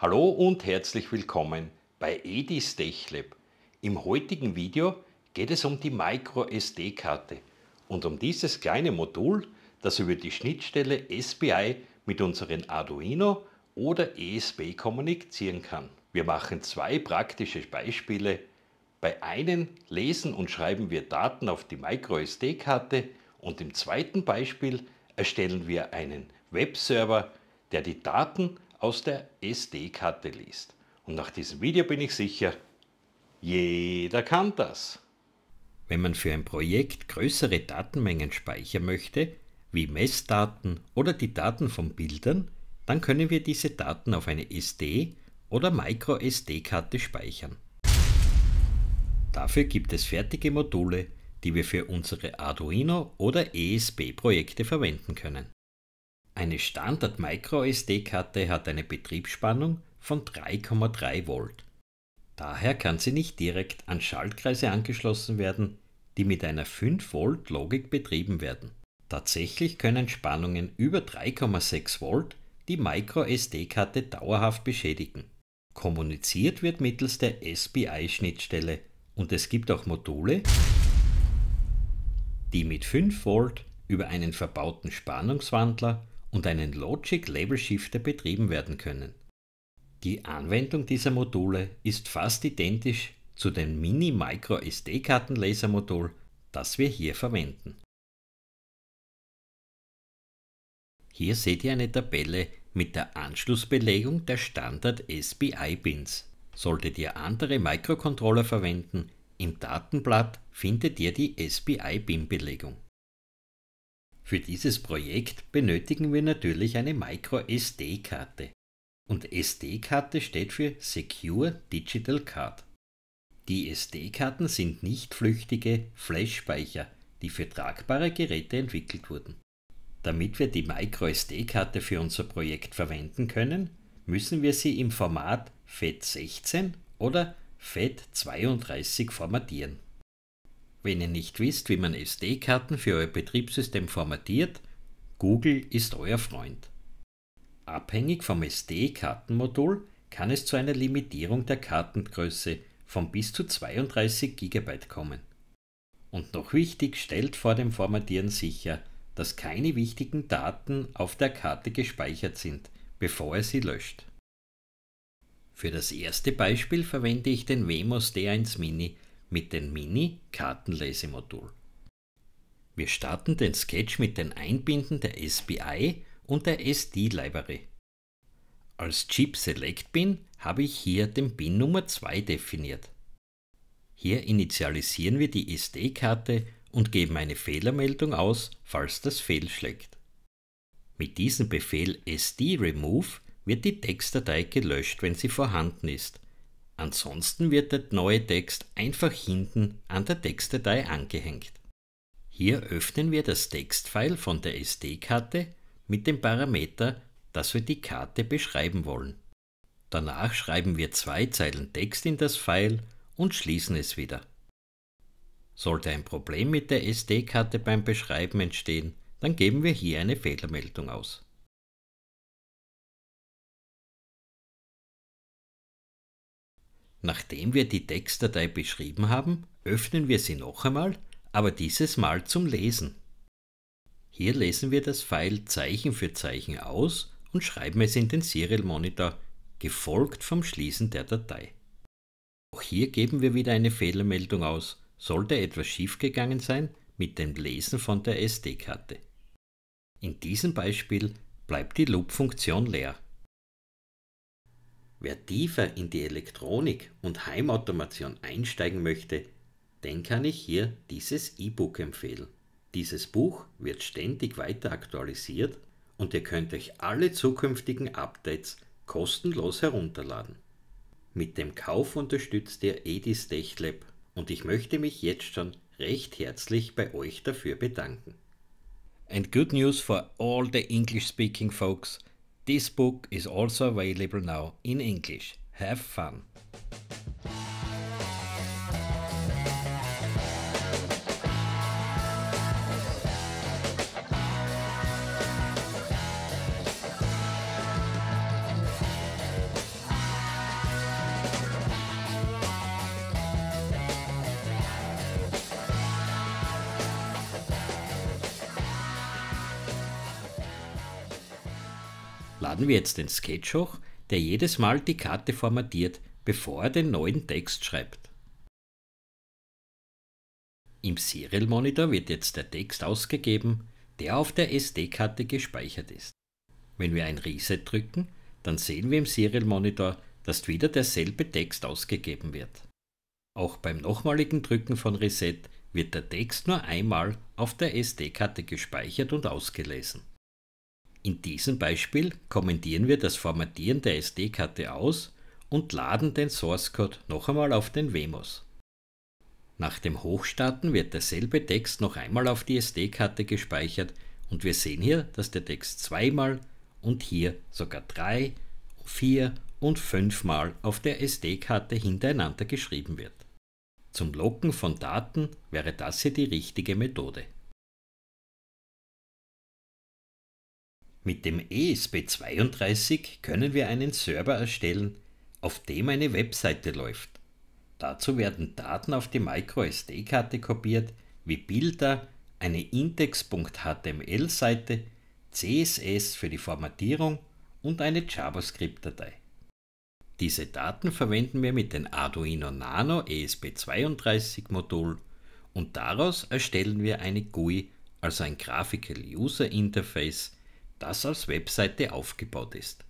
Hallo und herzlich willkommen bei Edis TechLab. Im heutigen Video geht es um die MicroSD-Karte und um dieses kleine Modul, das über die Schnittstelle SPI mit unseren Arduino oder ESP kommunizieren kann. Wir machen zwei praktische Beispiele. Bei einem lesen und schreiben wir Daten auf die MicroSD-Karte und im zweiten Beispiel erstellen wir einen Webserver, der die Daten aus der SD-Karte liest. Und nach diesem Video bin ich sicher, jeder kann das. Wenn man für ein Projekt größere Datenmengen speichern möchte, wie Messdaten oder die Daten von Bildern, dann können wir diese Daten auf eine SD oder micro sd karte speichern. Dafür gibt es fertige Module, die wir für unsere Arduino- oder ESP-Projekte verwenden können. Eine Standard Micro SD-Karte hat eine Betriebsspannung von 3,3 Volt. Daher kann sie nicht direkt an Schaltkreise angeschlossen werden, die mit einer 5 Volt Logik betrieben werden. Tatsächlich können Spannungen über 3,6 Volt die Micro SD-Karte dauerhaft beschädigen. Kommuniziert wird mittels der SPI-Schnittstelle und es gibt auch Module, die mit 5 Volt über einen verbauten Spannungswandler und einen Logic Label Shifter betrieben werden können. Die Anwendung dieser Module ist fast identisch zu dem Mini-Micro Karten Laser modul das wir hier verwenden. Hier seht ihr eine Tabelle mit der Anschlussbelegung der Standard SPI-Pins. Solltet ihr andere Microcontroller verwenden, im Datenblatt findet ihr die SPI-Pin-Belegung. Für dieses Projekt benötigen wir natürlich eine Micro-SD-Karte. Und SD-Karte steht für Secure Digital Card. Die SD-Karten sind nicht flüchtige Flash-Speicher, die für tragbare Geräte entwickelt wurden. Damit wir die Micro-SD-Karte für unser Projekt verwenden können, müssen wir sie im Format FAT16 e oder FAT32 e formatieren. Wenn ihr nicht wisst, wie man SD-Karten für euer Betriebssystem formatiert, Google ist euer Freund. Abhängig vom SD-Kartenmodul kann es zu einer Limitierung der Kartengröße von bis zu 32 GB kommen. Und noch wichtig, stellt vor dem Formatieren sicher, dass keine wichtigen Daten auf der Karte gespeichert sind, bevor er sie löscht. Für das erste Beispiel verwende ich den Wemos D1 Mini mit dem Mini-Kartenlesemodul. Wir starten den Sketch mit dem Einbinden der SBI und der SD-Library. Als Chip Select Bin habe ich hier den Bin Nummer 2 definiert. Hier initialisieren wir die SD-Karte und geben eine Fehlermeldung aus, falls das fehlschlägt. Mit diesem Befehl sd-remove wird die Textdatei gelöscht, wenn sie vorhanden ist Ansonsten wird der neue Text einfach hinten an der Textdatei angehängt. Hier öffnen wir das Textfile von der SD-Karte mit dem Parameter, dass wir die Karte beschreiben wollen. Danach schreiben wir zwei Zeilen Text in das File und schließen es wieder. Sollte ein Problem mit der SD-Karte beim Beschreiben entstehen, dann geben wir hier eine Fehlermeldung aus. Nachdem wir die Textdatei beschrieben haben, öffnen wir sie noch einmal, aber dieses Mal zum Lesen. Hier lesen wir das File Zeichen für Zeichen aus und schreiben es in den Serial Monitor, gefolgt vom Schließen der Datei. Auch hier geben wir wieder eine Fehlermeldung aus, sollte etwas schiefgegangen sein mit dem Lesen von der SD-Karte. In diesem Beispiel bleibt die Loop-Funktion leer. Wer tiefer in die Elektronik und Heimautomation einsteigen möchte, den kann ich hier dieses E-Book empfehlen. Dieses Buch wird ständig weiter aktualisiert und ihr könnt euch alle zukünftigen Updates kostenlos herunterladen. Mit dem Kauf unterstützt ihr Edis TechLab und ich möchte mich jetzt schon recht herzlich bei euch dafür bedanken. And good news for all the English speaking folks. This book is also available now in English. Have fun! laden wir jetzt den Sketch hoch, der jedes Mal die Karte formatiert, bevor er den neuen Text schreibt. Im Serial Monitor wird jetzt der Text ausgegeben, der auf der SD-Karte gespeichert ist. Wenn wir ein Reset drücken, dann sehen wir im Serial Monitor, dass wieder derselbe Text ausgegeben wird. Auch beim nochmaligen Drücken von Reset wird der Text nur einmal auf der SD-Karte gespeichert und ausgelesen. In diesem Beispiel kommentieren wir das Formatieren der SD-Karte aus und laden den Source Code noch einmal auf den Wemos. Nach dem Hochstarten wird derselbe Text noch einmal auf die SD-Karte gespeichert und wir sehen hier, dass der Text zweimal und hier sogar drei, vier und fünfmal auf der SD-Karte hintereinander geschrieben wird. Zum Locken von Daten wäre das hier die richtige Methode. Mit dem ESP32 können wir einen Server erstellen, auf dem eine Webseite läuft. Dazu werden Daten auf die MicroSD-Karte kopiert, wie Bilder, eine index.html-Seite, CSS für die Formatierung und eine JavaScript-Datei. Diese Daten verwenden wir mit dem Arduino Nano ESP32-Modul und daraus erstellen wir eine GUI, also ein Graphical User Interface, das als Webseite aufgebaut ist.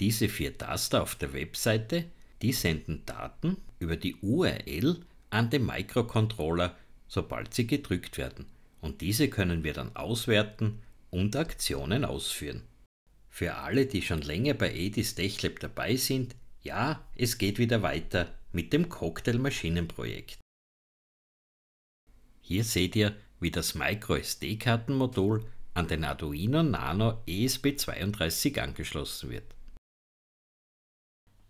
Diese vier Taster auf der Webseite, die senden Daten über die URL an den Microcontroller, sobald sie gedrückt werden. Und diese können wir dann auswerten und Aktionen ausführen. Für alle, die schon länger bei Edis TechLab dabei sind, ja, es geht wieder weiter mit dem cocktail maschinenprojekt Hier seht ihr, wie das Micro SD-Kartenmodul an den Arduino Nano ESP32 angeschlossen wird.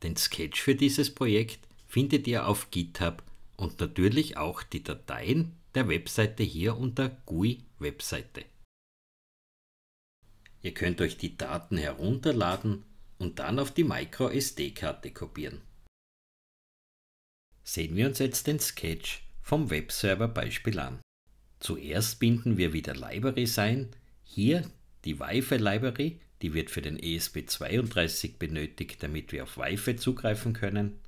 Den Sketch für dieses Projekt findet ihr auf GitHub und natürlich auch die Dateien der Webseite hier unter GUI Webseite. Ihr könnt euch die Daten herunterladen und dann auf die microsd karte kopieren. Sehen wir uns jetzt den Sketch vom Webserver Beispiel an. Zuerst binden wir wieder Libraries ein, hier die Wi-Fi Library, die wird für den ESP32 benötigt, damit wir auf Wi-Fi zugreifen können.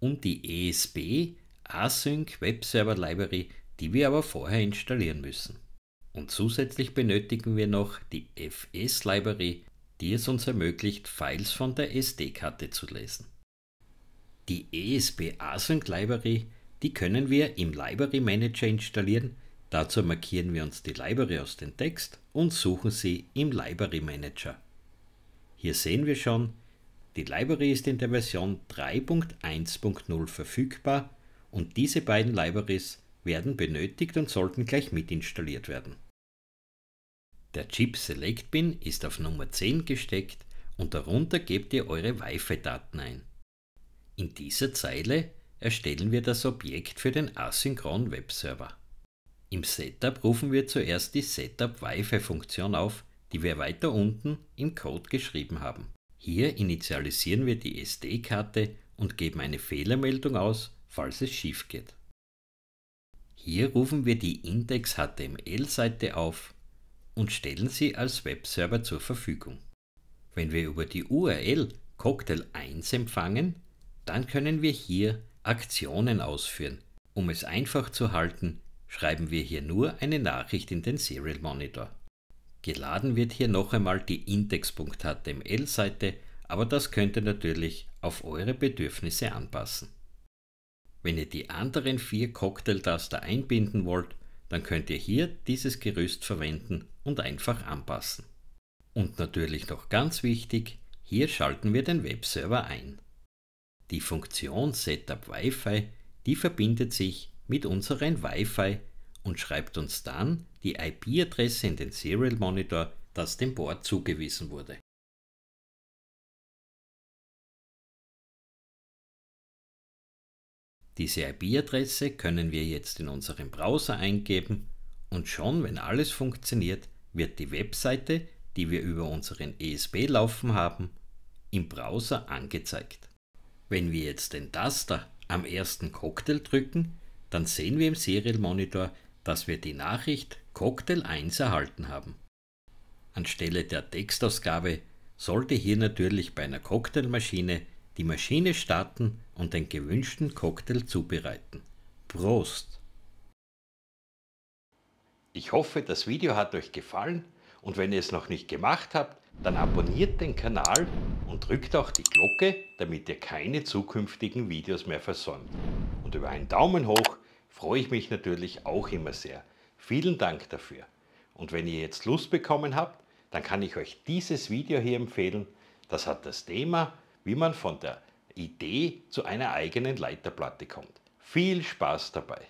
Und die ESP Async Web Server Library, die wir aber vorher installieren müssen. Und zusätzlich benötigen wir noch die FS Library, die es uns ermöglicht, Files von der SD-Karte zu lesen. Die ESP Async Library, die können wir im Library Manager installieren, Dazu markieren wir uns die Library aus dem Text und suchen sie im Library Manager. Hier sehen wir schon, die Library ist in der Version 3.1.0 verfügbar und diese beiden Libraries werden benötigt und sollten gleich mitinstalliert werden. Der Chip Select Bin ist auf Nummer 10 gesteckt und darunter gebt ihr eure Wi-Fi-Daten ein. In dieser Zeile erstellen wir das Objekt für den asynchronen Webserver. Im Setup rufen wir zuerst die Setup-Wi-Fi-Funktion auf, die wir weiter unten im Code geschrieben haben. Hier initialisieren wir die SD-Karte und geben eine Fehlermeldung aus, falls es schief geht. Hier rufen wir die indexhtml seite auf und stellen sie als Webserver zur Verfügung. Wenn wir über die URL Cocktail 1 empfangen, dann können wir hier Aktionen ausführen, um es einfach zu halten, schreiben wir hier nur eine Nachricht in den Serial Monitor. Geladen wird hier noch einmal die index.html-Seite, aber das könnt ihr natürlich auf eure Bedürfnisse anpassen. Wenn ihr die anderen vier Cocktailtaster einbinden wollt, dann könnt ihr hier dieses Gerüst verwenden und einfach anpassen. Und natürlich noch ganz wichtig, hier schalten wir den Webserver ein. Die Funktion Setup Wi-Fi, die verbindet sich mit unserem Wi-Fi und schreibt uns dann die IP-Adresse in den Serial Monitor, das dem Board zugewiesen wurde. Diese IP-Adresse können wir jetzt in unseren Browser eingeben und schon, wenn alles funktioniert, wird die Webseite, die wir über unseren ESP laufen haben, im Browser angezeigt. Wenn wir jetzt den Taster am ersten Cocktail drücken, dann sehen wir im Serial Monitor, dass wir die Nachricht Cocktail 1 erhalten haben. Anstelle der Textausgabe sollte hier natürlich bei einer Cocktailmaschine die Maschine starten und den gewünschten Cocktail zubereiten. Prost! Ich hoffe, das Video hat euch gefallen und wenn ihr es noch nicht gemacht habt, dann abonniert den Kanal und drückt auch die Glocke, damit ihr keine zukünftigen Videos mehr versäumt. Und über einen Daumen hoch freue ich mich natürlich auch immer sehr. Vielen Dank dafür. Und wenn ihr jetzt Lust bekommen habt, dann kann ich euch dieses Video hier empfehlen. Das hat das Thema, wie man von der Idee zu einer eigenen Leiterplatte kommt. Viel Spaß dabei!